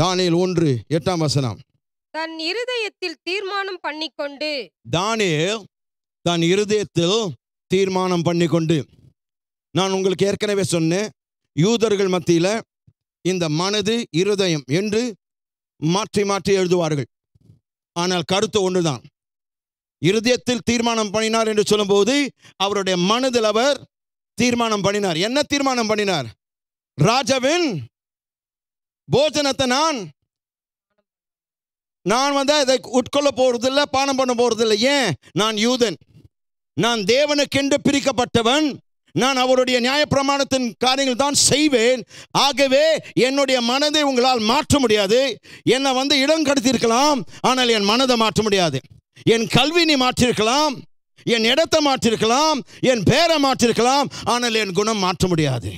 Daniel ஒன்று எட்டாம் வசனம் தன் இருதயத்தில் தீர்மானம் பண்ணிக்கொண்டு தானியல் தன் இருதயத்தில் தீர்மானம் பண்ணிக்கொண்டு நான் உங்களுக்கு ஏற்கனவே சொன்னேன் யூதர்கள் மத்தியில் இந்த மனது இருதயம் என்று மாற்றி மாற்றி எழுதுவார்கள் ஆனால் கருத்து ஒன்றுதான் இருதயத்தில் தீர்மானம் பண்ணினார் என்று சொல்லும்போது அவருடைய மனதில் அவர் தீர்மானம் பண்ணினார் என்ன தீர்மானம் பண்ணினார் ராஜாவின் போஜனத்தை நான் நான் வந்து அதை உட்கொள்ள இல்லை பானம் பண்ண போகிறதில்ல ஏன் நான் யூதன் நான் தேவனுக்கென்று பிரிக்கப்பட்டவன் நான் அவருடைய நியாயப்பிரமாணத்தின் காரியங்கள் தான் செய்வேன் ஆகவே என்னுடைய மனதை உங்களால் மாற்ற முடியாது என்னை வந்து இடம் கடத்தியிருக்கலாம் ஆனால் என் மனதை மாற்ற முடியாது என் கல்வி நீ மாற்றிருக்கலாம் என் இடத்தை மாற்றிருக்கலாம் என் பேரை மாற்றிருக்கலாம் ஆனால் என் குணம் மாற்ற முடியாது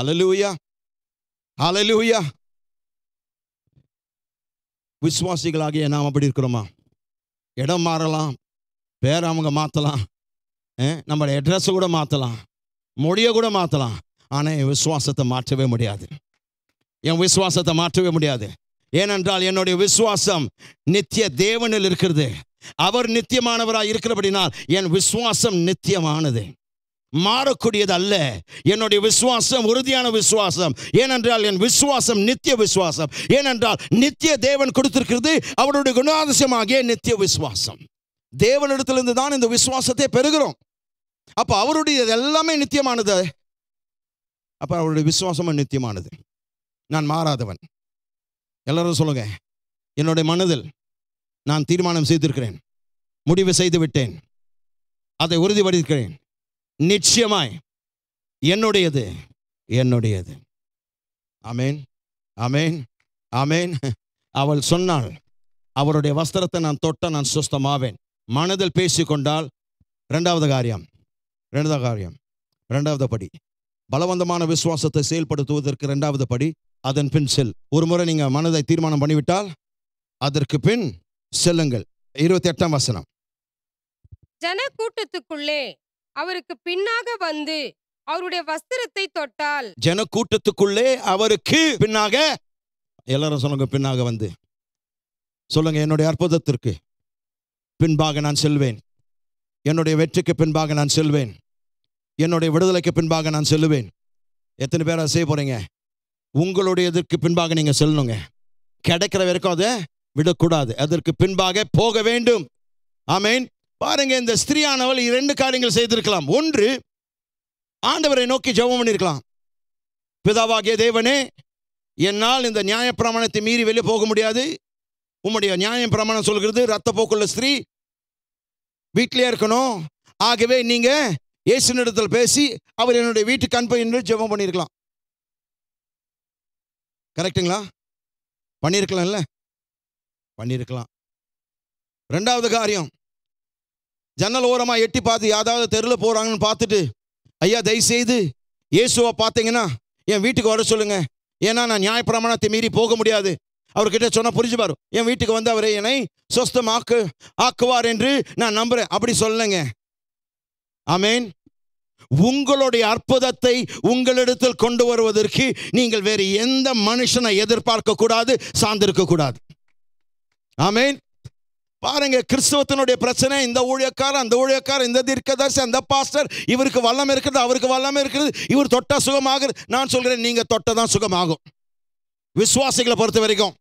அலலூயா ஹலலூயா விசுவாசிகளாகிய நாம் அப்படி இருக்கிறோமா இடம் மாறலாம் பேர் அவங்க மாற்றலாம் நம்மளோட அட்ரஸ் கூட மாற்றலாம் மொழியை கூட மாற்றலாம் ஆனால் என் விசுவாசத்தை மாற்றவே முடியாது என் விசுவாசத்தை மாற்றவே முடியாது ஏனென்றால் என்னுடைய விசுவாசம் நித்திய தேவனில் இருக்கிறது அவர் நித்தியமானவராக இருக்கிறபடினால் என் விசுவாசம் நித்தியமானது மாறக்கூடியது அல்ல என்னுடைய விசுவாசம் உறுதியான விசுவாசம் ஏனென்றால் என் விசுவாசம் நித்திய விசுவாசம் ஏனென்றால் நித்திய தேவன் கொடுத்திருக்கிறது அவருடைய குணாதிசயமாகிய நித்திய விசுவாசம் தேவனிடத்திலிருந்து தான் இந்த விசுவாசத்தை பெறுகிறோம் அப்போ அவருடைய எல்லாமே நித்தியமானது அப்போ அவருடைய விசுவாசமும் நித்தியமானது நான் மாறாதவன் எல்லாரும் சொல்லுங்க என்னுடைய மனதில் நான் தீர்மானம் செய்திருக்கிறேன் முடிவு செய்து விட்டேன் அதை உறுதிப்படுத்திருக்கிறேன் நிச்சயமாய் என்னுடையது என்னுடையது அமேன் அமேன் அமேன் அவள் சொன்னாள் அவருடைய வஸ்திரத்தை நான் தொட்ட நான் சுஸ்தமாவேன் மனதில் பேசிக்கொண்டால் ரெண்டாவது காரியம் ரெண்டாவது காரியம் ரெண்டாவது படி பலவந்தமான விசுவாசத்தை செயல்படுத்துவதற்கு ரெண்டாவது படி அதன் பின் செல் ஒரு முறை நீங்கள் மனதை தீர்மானம் பண்ணிவிட்டால் அதற்கு பின் செல்லுங்கள் இருபத்தி எட்டாம் வசனம் ஜன கூட்டத்துக்குள்ளே அவருக்கு பின்னாக வந்து அவருடைய வஸ்திரத்தை தொட்டால் ஜன கூட்டத்துக்குள்ளே அவருக்கு பின்னாக எல்லாரும் சொல்லுங்க பின்னாக வந்து சொல்லுங்க என்னுடைய அற்புதத்திற்கு பின்பாக நான் செல்வேன் என்னுடைய வெற்றிக்கு பின்பாக நான் செல்வேன் என்னுடைய விடுதலைக்கு பின்பாக நான் செல்லுவேன் எத்தனை பேர் செய்ய போறீங்க உங்களுடைய இதற்கு பின்பாக நீங்க செல்லணுங்க கிடைக்கிற வரைக்கும் அதை விடக்கூடாது அதற்கு பின்பாக போக வேண்டும் ஆமேன் பாருங்க இந்த ஸ்திரீயானவள் இரண்டு காரியங்கள் செய்திருக்கலாம் ஒன்று ஆண்டவரை நோக்கி ஜபம் பண்ணியிருக்கலாம் பிதாவாகிய தேவனே என்னால் இந்த நியாய பிரமாணத்தை மீறி வெளியே போக முடியாது உம்முடைய நியாய பிரமாணம் சொல்கிறது ரத்த போக்குள்ள ஸ்திரீ வீட்டிலே இருக்கணும் ஆகவே நீங்கள் இயேசுனிடத்தில் பேசி அவர் என்னுடைய வீட்டுக்கு அனுப்ப என்று ஜெபம் பண்ணியிருக்கலாம் கரெக்டுங்களா பண்ணியிருக்கலாம்ல பண்ணியிருக்கலாம் ரெண்டாவது காரியம் ஜன்னல் ஓரமாக எட்டி பார்த்து யாராவது தெருவில் போகிறாங்கன்னு பார்த்துட்டு ஐயா தயவுசெய்து இயேசுவை பார்த்தீங்கன்னா என் வீட்டுக்கு வர சொல்லுங்கள் ஏன்னா நான் நியாயப்பிரமாணத்தை மீறி போக முடியாது அவர்கிட்ட சொன்னால் புரிஞ்சுப்பார் என் வீட்டுக்கு வந்து அவரை என்னை சொஸ்தமாக்கு ஆக்குவார் என்று நான் நம்புகிறேன் அப்படி சொல்லுங்க ஆமேன் உங்களுடைய அற்புதத்தை உங்களிடத்தில் கொண்டு வருவதற்கு நீங்கள் வேறு எந்த மனுஷனை எதிர்பார்க்க கூடாது சார்ந்திருக்க கூடாது ஆமேன் பாருங்க கிறிஸ்தவத்தினுடைய பிரச்சனை இந்த ஊழியக்காரன் அந்த ஊழியக்காரன் இந்த தீர்க்கதாசி அந்த பாஸ்டர் இவருக்கு வல்லம் இருக்கிறது அவருக்கு வல்லம் இருக்கிறது இவர் தொட்டா சுகமாகுது நான் சொல்கிறேன் நீங்கள் தொட்டை தான் சுகமாகும் விசுவாசிகளை பொறுத்த வரைக்கும்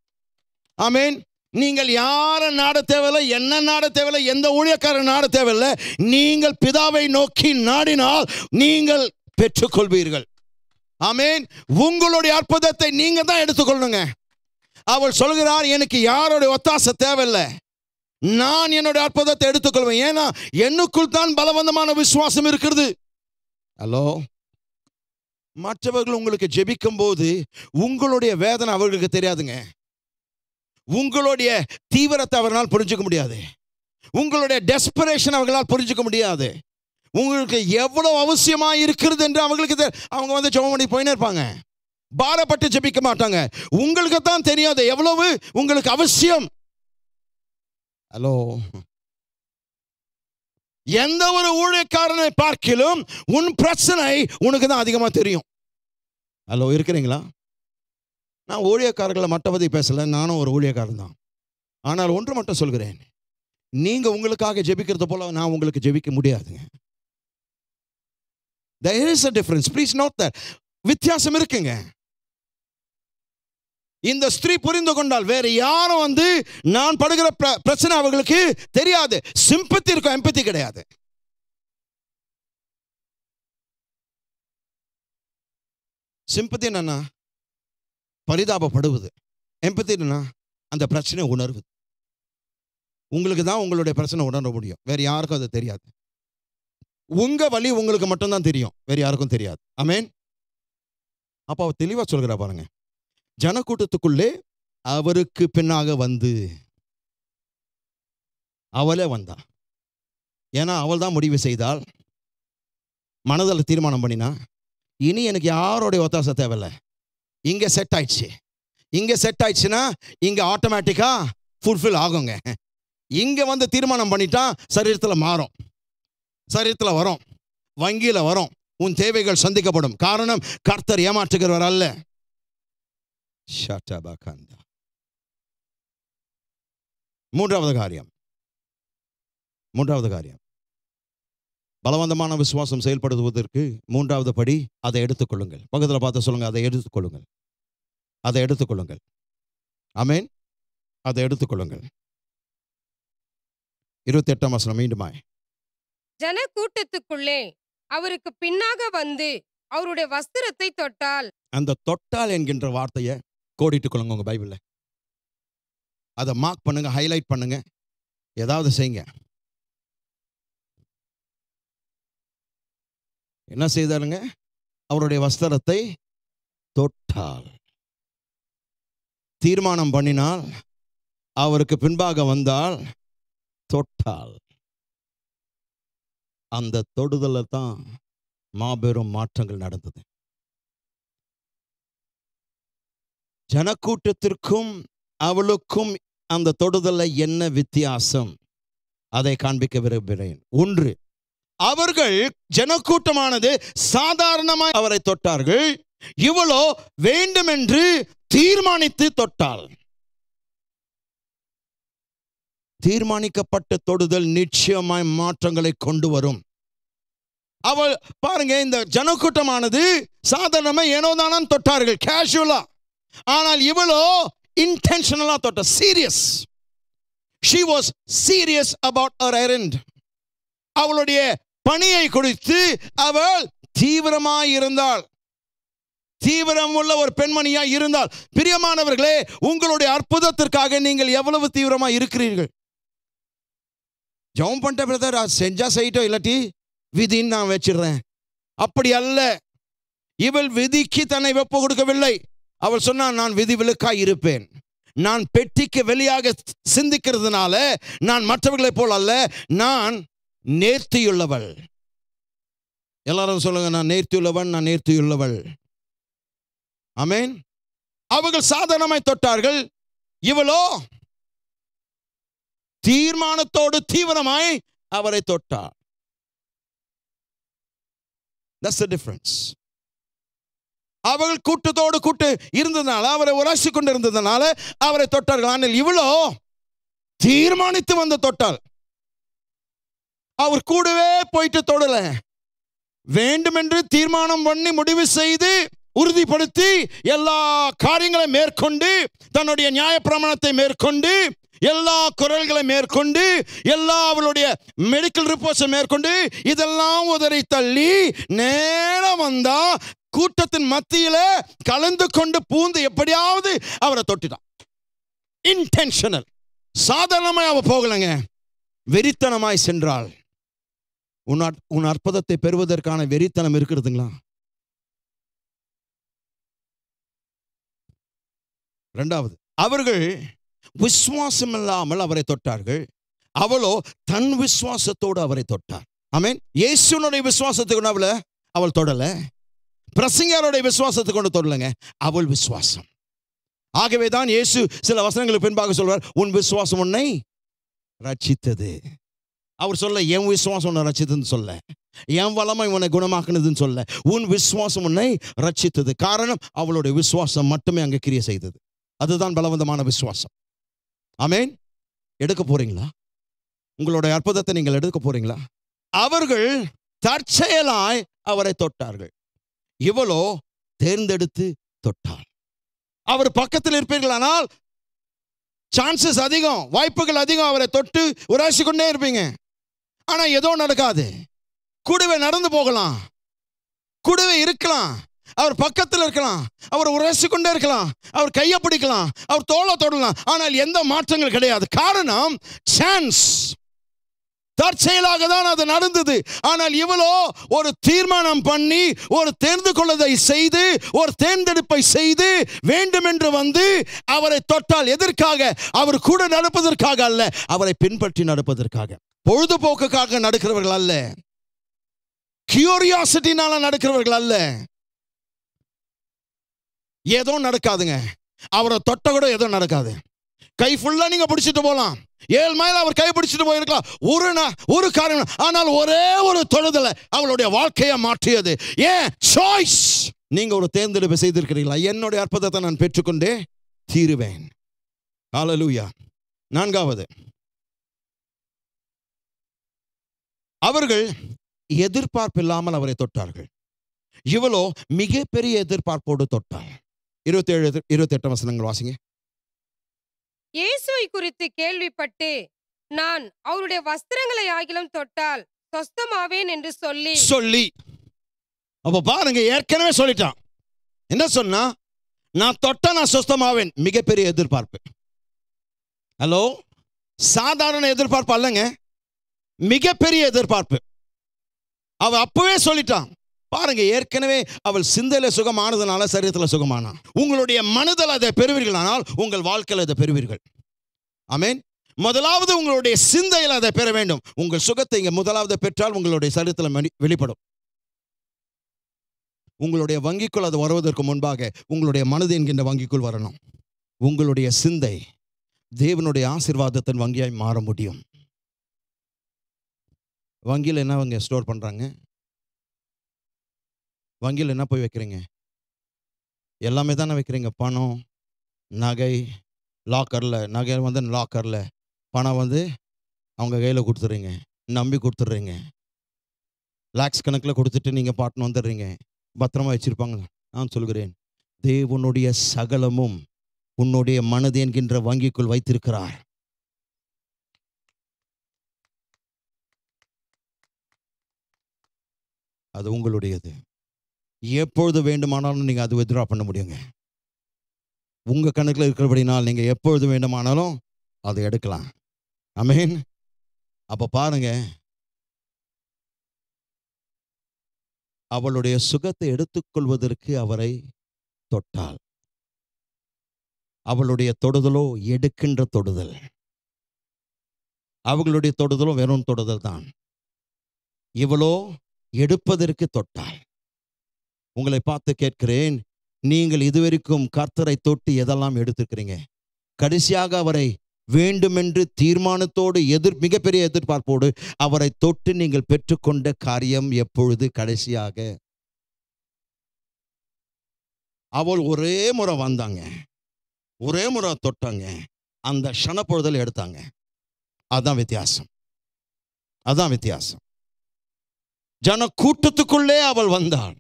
மீன் நீங்கள் யாரை நாட தேவையில்லை என்ன நாட தேவையில்லை எந்த ஊழியக்காரன் நாட தேவையில்லை நீங்கள் பிதாவை நோக்கி நாடினால் நீங்கள் பெற்றுக்கொள்வீர்கள் ஆமீன் உங்களுடைய அற்புதத்தை நீங்கள் தான் எடுத்துக்கொள்ளுங்க அவள் சொல்கிறார் எனக்கு யாருடைய ஒத்தாசை தேவையில்லை நான் என்னுடைய அற்புதத்தை எடுத்துக்கொள்வேன் ஏன்னா என்னுக்குள் தான் பலவந்தமான விசுவாசம் இருக்கிறது ஹலோ மற்றவர்கள் உங்களுக்கு ஜெபிக்கும் போது உங்களுடைய வேதனை அவர்களுக்கு தெரியாதுங்க உங்களுடைய தீவிரத்தை அவர்களால் புரிஞ்சுக்க முடியாது உங்களுடைய டெஸ்பரேஷன் அவர்களால் புரிஞ்சுக்க முடியாது உங்களுக்கு எவ்வளோ அவசியமாக இருக்கிறது என்று அவங்களுக்கு அவங்க வந்து ஜெபம் பண்ணி போயினே இருப்பாங்க பாரப்பட்டு ஜெபிக்க மாட்டாங்க உங்களுக்கு தான் தெரியாது எவ்வளவு உங்களுக்கு அவசியம் ஹலோ எந்த ஒரு ஊழியக்காரனை பார்க்கிலும் உன் பிரச்சனை உனக்கு தான் அதிகமாக தெரியும் ஹலோ இருக்கிறீங்களா நான் ஊழியக்காரர்களை மட்டபதி பேசலை நானும் ஒரு ஊழியக்காரன் தான் ஆனால் ஒன்று மட்டும் சொல்கிறேன் நீங்கள் உங்களுக்காக ஜெபிக்கிறது போல நான் உங்களுக்கு ஜெபிக்க முடியாதுங்க there is a difference please note the வித்தியாசம் இருக்குங்க இந்த ஸ்திரீ புரிந்து கொண்டால் வேறு யாரும் வந்து நான் படுகிற பிரச்சனை அவர்களுக்கு தெரியாது சிம்பத்தி இருக்கும் எம்பத்தி கிடையாது சிம்பத்தி என்னன்னா பரிதாபப்படுவது எம்பத்தி என்னன்னா அந்த பிரச்சனையை உணர்வு உங்களுக்கு தான் உங்களுடைய பிரச்சனை உணர முடியும் வேறு யாருக்கும் அது தெரியாது உங்கள் வழி உங்களுக்கு மட்டும்தான் தெரியும் வேறு யாருக்கும் தெரியாது அமேன் அப்போ தெளிவாக சொல்கிறா பாருங்கள் ஜனக்கூட்டத்துக்குள்ளே அவருக்கு பின்னாக வந்து அவளே வந்தா ஏன்னா அவள் தான் முடிவு செய்தால் மனதில் தீர்மானம் பண்ணினா இனி எனக்கு யாரோடைய ஒத்தாசம் தேவையில்லை இங்கே செட் ஆயிடுச்சு இங்கே செட் ஆயிடுச்சுன்னா இங்கே ஆட்டோமேட்டிக்காக ஃபுல்ஃபில் ஆகுங்க இங்கே வந்து தீர்மானம் பண்ணிட்டா சரீரத்தில் மாறும் சரீரத்தில் வரும் வங்கியில் வரும் உன் தேவைகள் சந்திக்கப்படும் காரணம் கர்த்தர் ஏமாற்றுகிறவர் அல்ல ஷட்டபகந்தா மூன்றாவது காரியம் மூன்றாவது காரியம் பலவந்தமான விசுவாசம் செயல்படுத்துவதற்கு மூன்றாவது படி அதை எடுத்துக்கொள்ளுங்கள் பக்கத்தில் பார்த்து சொல்லுங்கள் அதை எடுத்துக்கொள்ளுங்கள் அதை எடுத்துக்கொள்ளுங்கள் அமேன் அதை எடுத்துக்கொள்ளுங்கள் இருபத்தி எட்டாம் வசனம் மீண்டுமாய் ஜன கூட்டத்துக்குள்ளே அவருக்கு பின்னாக வந்து அவருடைய வஸ்திரத்தை தொட்டால் அந்த தொட்டால் என்கின்ற வார்த்தையை கோடிட்டு கொள்ளுங்க உங்கள் பைபிளில் அதை மார்க் பண்ணுங்கள் ஹைலைட் பண்ணுங்கள் ஏதாவது செய்யுங்க என்ன செய்தாருங்க அவருடைய வஸ்திரத்தை தொட்டால் தீர்மானம் பண்ணினால் அவருக்கு பின்பாக வந்தால் தொட்டால் அந்த தொடுதலில் தான் மாபெரும் மாற்றங்கள் நடந்தது ஜனக்கூட்டத்திற்கும் அவளுக்கும் அந்த தொடுதலை என்ன வித்தியாசம் அதை காண்பிக்க விரும்புகிறேன் ஒன்று அவர்கள் ஜனக்கூட்டமானது சாதாரணமாய் அவரை தொட்டார்கள் இவளோ வேண்டுமென்று தீர்மானித்து தொட்டாள் தீர்மானிக்கப்பட்ட தொடுதல் நிச்சயமாய் மாற்றங்களை கொண்டு வரும் அவள் பாருங்க இந்த ஜனக்கூட்டமானது சாதாரணமாக ஏனோதானம் தொட்டார்கள் கேஷுவலா ஆனால் இவளோ இன்டென்ஷனலாக தொட்ட serious she was serious about her errand அவளுடைய பணியை குறித்து அவள் தீவிரமாக இருந்தாள் தீவிரம் உள்ள ஒரு பெண்மணியா இருந்தால் பிரியமானவர்களே உங்களுடைய அற்புதத்திற்காக நீங்கள் எவ்வளவு தீவிரமா இருக்கிறீர்கள் ஜவுன் பண்ணிட்ட பிரதர் செஞ்சா செய்யிட்டோம் இல்லாட்டி விதின்னு நான் வச்சிடுறேன் அப்படி அல்ல இவள் விதிக்கு தன்னை வெப்ப கொடுக்கவில்லை அவர் சொன்னான் நான் விதிவிலக்காய் இருப்பேன் நான் பெட்டிக்கு வெளியாக சிந்திக்கிறதுனால நான் மற்றவர்களை போல் அல்ல நான் நேர்த்தியுள்ளவள் எல்லாரும் சொல்லுங்க நான் நேர்த்தியுள்ளவன் நான் நேர்த்தியுள்ளவள் அமேன் அவர்கள் சாதனமாய் தொட்டார்கள் இவளோ தீர்மானத்தோடு தீவிரமாய் அவரை தொட்டார் That's அவர்கள் கூட்டத்தோடு கூட்டு இருந்ததுனால அவரை உராசி கொண்டு இருந்ததுனால அவரை தொட்டார்கள் ஆனால் இவ்வளோ தீர்மானித்து வந்து தொட்டால் அவர் கூடவே போயிட்டு தொடல வேண்டுமென்று தீர்மானம் பண்ணி முடிவு செய்து உறுதிப்படுத்தி எல்லா காரியங்களை மேற்கொண்டு தன்னுடைய நியாயப்பிரமாணத்தை மேற்கொண்டு எல்லா குரல்களை மேற்கொண்டு எல்லா அவளுடைய மெடிக்கல் ரிப்போர்ட்ஸை மேற்கொண்டு இதெல்லாம் உதறி தள்ளி நேரம் வந்தா கூட்டத்தின் மத்தியில கலந்து கொண்டு பூந்து எப்படியாவது அவரை தொட்டிட்டான் இன்டென்ஷனல் சாதாரணமாய் அவ போகலைங்க வெறித்தனமாய் சென்றாள் உன் உன் அற்புதத்தை பெறுவதற்கான வெறித்தனம் இருக்கிறதுங்களா ரெண்டாவது அவர்கள் விசுவாசம் இல்லாமல் அவரை தொட்டார்கள் அவளோ தன் விசுவாசத்தோடு அவரை தொட்டார் அமீன் இயேசுனுடைய விசுவாசத்தை கொண்டு அவளை அவள் தொடலை பிரசங்காருடைய விசுவாசத்தை கொண்டு தொடலைங்க அவள் விசுவாசம் ஆகவே தான் இயேசு சில வசனங்களுக்கு பின்பாக சொல்வார் உன் விசுவாசம் உன்னை ரச்சித்தது அவர் சொல்ல என் விசுவாசம் உன்னை ரச்சித்ததுன்னு சொல்ல என் வளமை உன்னை குணமாக்குனதுன்னு சொல்ல உன் விசுவாசம் உன்னை ரச்சித்தது காரணம் அவளுடைய விசுவாசம் மட்டுமே அங்கே கிரிய செய்தது அதுதான் பலவந்தமான விசுவாசம் அமேன் எடுக்க போறீங்களா உங்களுடைய அற்புதத்தை நீங்கள் எடுக்க போறீங்களா அவர்கள் தற்செயலாய் அவரை தொட்டார்கள் இவளோ தேர்ந்தெடுத்து தொட்டாள் அவர் பக்கத்தில் இருப்பீர்களானால் சான்சஸ் அதிகம் வாய்ப்புகள் அதிகம் அவரை தொட்டு உராசி கொண்டே இருப்பீங்க ஆனால் ஏதோ நடக்காது குடுவை நடந்து போகலாம் குடுவை இருக்கலாம் அவர் பக்கத்தில் இருக்கலாம் அவர் உரசி கொண்டே இருக்கலாம் அவர் கையை பிடிக்கலாம் அவர் தோலை தொடலாம் ஆனால் எந்த மாற்றங்கள் கிடையாது காரணம் சான்ஸ் தற்செயலாக தான் அது நடந்தது ஆனால் இவளோ ஒரு தீர்மானம் பண்ணி ஒரு தேர்ந்து கொள்ளதை செய்து ஒரு தேர்ந்தெடுப்பை செய்து வேண்டும் என்று வந்து அவரை தொட்டால் எதற்காக அவர் கூட நடப்பதற்காக அல்ல அவரை பின்பற்றி நடப்பதற்காக பொழுதுபோக்குக்காக நடக்கிறவர்கள் அல்ல கியூரியாசிட்டினால நடக்கிறவர்கள் அல்ல ஏதோ நடக்காதுங்க அவரை தொட்ட கூட எதுவும் நடக்காது கை ஃபுல்லாக நீங்கள் பிடிச்சிட்டு போகலாம் ஏழு மைல் அவர் கை பிடிச்சிட்டு போயிருக்கலாம் ஒரு ஒரு காரணம் ஆனால் ஒரே ஒரு தொழுதலை அவளுடைய வாழ்க்கையை மாற்றியது ஏன் சாய்ஸ் நீங்கள் ஒரு தேர்ந்தெடுப்பு செய்திருக்கிறீங்களா என்னுடைய அற்புதத்தை நான் பெற்றுக்கொண்டே தீருவேன் ஆலலூயா நான்காவது அவர்கள் எதிர்பார்ப்பு இல்லாமல் அவரை தொட்டார்கள் இவளோ மிகப்பெரிய எதிர்பார்ப்போடு தொட்டாள் இருபத்தேழு இருபத்தெட்டு வசனங்கள் வாசிங்க இயேசுவை குறித்து கேள்விப்பட்டு நான் அவருடைய வஸ்திரங்களை ஆகிலும் தொட்டால் சொஸ்தமாவேன் என்று சொல்லி சொல்லி அப்ப பாருங்க ஏற்கனவே சொல்லிட்டான் என்ன சொன்னா நான் தொட்டா நான் சொஸ்தமாவேன் மிகப்பெரிய எதிர்பார்ப்பு ஹலோ சாதாரண எதிர்பார்ப்பு அல்லங்க மிகப்பெரிய எதிர்பார்ப்பு அவ அப்பவே சொல்லிட்டான் பாருங்க ஏற்கனவே அவள் சிந்தையில சுகமானதுனால சரீரத்தில் சுகமானா உங்களுடைய மனதில் அதை பெறுவீர்களானால் உங்கள் வாழ்க்கையில் அதை பெறுவீர்கள் ஆமேன் முதலாவது உங்களுடைய சிந்தையில் அதை பெற வேண்டும் உங்கள் சுகத்தை இங்கே முதலாவது பெற்றால் உங்களுடைய சரீரத்தில் வெளிப்படும் உங்களுடைய வங்கிக்குள் அது வருவதற்கு முன்பாக உங்களுடைய மனது என்கின்ற வங்கிக்குள் வரணும் உங்களுடைய சிந்தை தேவனுடைய ஆசிர்வாதத்தின் வங்கியாய் மாற முடியும் வங்கியில் என்ன அவங்க ஸ்டோர் பண்ணுறாங்க வங்கியில் என்ன போய் வைக்கிறீங்க எல்லாமே தானே வைக்கிறீங்க பணம் நகை லாக்கரில் நகை வந்து லாக்கரில் பணம் வந்து அவங்க கையில் கொடுத்துட்றீங்க நம்பி கொடுத்துட்றீங்க லேக்ஸ் கணக்கில் கொடுத்துட்டு நீங்கள் பாட்டுன்னு வந்துடுறீங்க பத்திரமா வச்சுருப்பாங்க நான் சொல்கிறேன் தேவனுடைய சகலமும் உன்னுடைய மனது என்கின்ற வங்கிக்குள் வைத்திருக்கிறார் அது உங்களுடையது எப்பொழுது வேண்டுமானாலும் நீங்கள் அது வித்ரா பண்ண முடியுங்க உங்கள் கணக்கில் இருக்கிறபடினால் நீங்கள் எப்பொழுது வேண்டுமானாலும் அதை எடுக்கலாம் அமேன் அப்போ பாருங்க அவளுடைய சுகத்தை எடுத்துக்கொள்வதற்கு அவரை தொட்டாள் அவளுடைய தொடுதலோ எடுக்கின்ற தொடுதல் அவர்களுடைய தொடுதலும் வெறும் தொடுதல் தான் இவளோ எடுப்பதற்கு தொட்டாள் உங்களை பார்த்து கேட்கிறேன் நீங்கள் இதுவரைக்கும் கர்த்தரை தொட்டு எதெல்லாம் எடுத்துக்கிறீங்க கடைசியாக அவரை வேண்டுமென்று தீர்மானத்தோடு எதிர் மிகப்பெரிய எதிர்பார்ப்போடு அவரை தொட்டு நீங்கள் பெற்றுக்கொண்ட காரியம் எப்பொழுது கடைசியாக அவள் ஒரே முறை வந்தாங்க ஒரே முறை தொட்டாங்க அந்த ஷனப்பொழுதல் எடுத்தாங்க அதுதான் வித்தியாசம் அதுதான் வித்தியாசம் ஜன கூட்டத்துக்குள்ளே அவள் வந்தாள்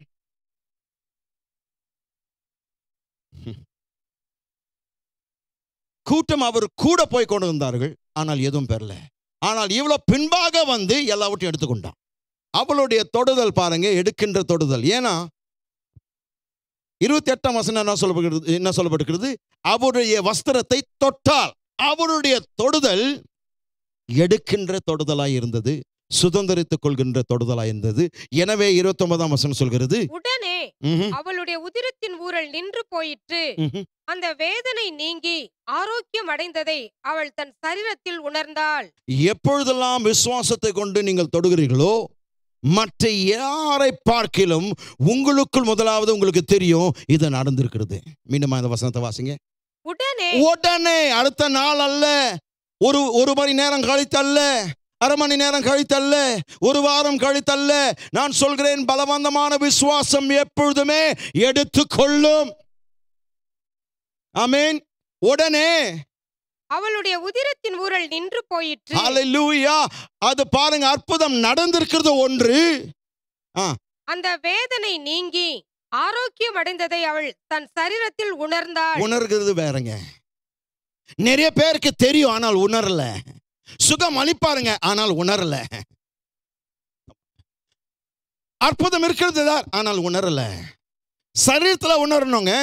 கூட்டம் அவர் கூட போய் கொண்டு வந்தார்கள் ஆனால் எதுவும் பெறல ஆனால் இவ்வளோ பின்பாக வந்து எல்லாவற்றையும் எடுத்துக்கொண்டான் அவளுடைய தொடுதல் பாருங்க எடுக்கின்ற தொடுதல் ஏன்னா இருபத்தி எட்டாம் வசனம் என்ன சொல்லப்படுகிறது என்ன சொல்லப்படுகிறது அவருடைய வஸ்திரத்தை தொட்டால் அவருடைய தொடுதல் எடுக்கின்ற தொடுதலாய் இருந்தது சுதந்திரித்துக் கொள்கின்ற தொடுதலா இருந்தது எனவே இருபத்தி ஒன்பதாம் வசனம் சொல்கிறது உடனே அவளுடைய உதிரத்தின் ஊரல் நின்று போயிற்று அந்த வேதனை நீங்கி ஆரோக்கியம் அடைந்ததை அவள் தன் சரீரத்தில் உணர்ந்தாள் எப்பொழுதெல்லாம் விசுவாசத்தை கொண்டு நீங்கள் தொடுகிறீர்களோ மற்ற யாரை பார்க்கிலும் உங்களுக்குள் முதலாவது உங்களுக்கு தெரியும் இது நடந்திருக்கிறது மீண்டும் அந்த வசனத்தை வாசிங்க உடனே உடனே அடுத்த நாள் அல்ல ஒரு ஒரு மணி நேரம் கழித்து அல்ல அரை மணி நேரம் கழித்தல்ல ஒரு வாரம் கழித்தல்ல நான் சொல்கிறேன் பலவந்தமான விசுவாசம் எப்பொழுதுமே எடுத்துக்கொள்ளும் அமேன் உடனே அவளுடைய உதிரத்தின் ஊரல் நின்று போயிற்று ஹalleluya அது பாருங்க அற்புதம் நடந்திருக்கிறது ஒன்று அந்த வேதனை நீங்கி ஆரோக்கியம் அடைந்ததை அவள் தன் சரீரத்தில் உணர்ந்தாள் உணர்கிறது வேறங்க நிறைய பேருக்கு தெரியும் ஆனால் உணரல சுகம் அளிப்பாருங்க ஆனால் உணரல அற்புதம் இருக்கிறது தான் ஆனால் உணரல சரீரத்தில் உணரணுங்க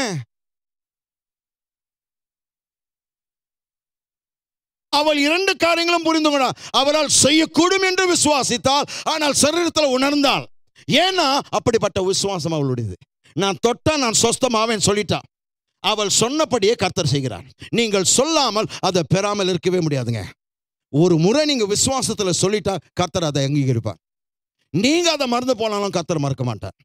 அவள் இரண்டு காரியங்களும் புரிந்து கொண்டாள் அவரால் செய்யக்கூடும் என்று விசுவாசித்தால் ஆனால் சரீரத்தில் உணர்ந்தாள் ஏன்னா அப்படிப்பட்ட விசுவாசம் அவளுடையது நான் தொட்டா நான் சொஸ்தமாவேன் சொல்லிட்டான் அவள் சொன்னபடியே கர்த்தர் செய்கிறார் நீங்கள் சொல்லாமல் அதை பெறாமல் இருக்கவே முடியாதுங்க ஒரு முறை நீங்கள் விசுவாசத்தில் சொல்லிட்டா கத்தர் அதை அங்கீகரிப்பார் நீங்கள் அதை மறந்து போனாலும் கத்தர் மறக்க மாட்டார்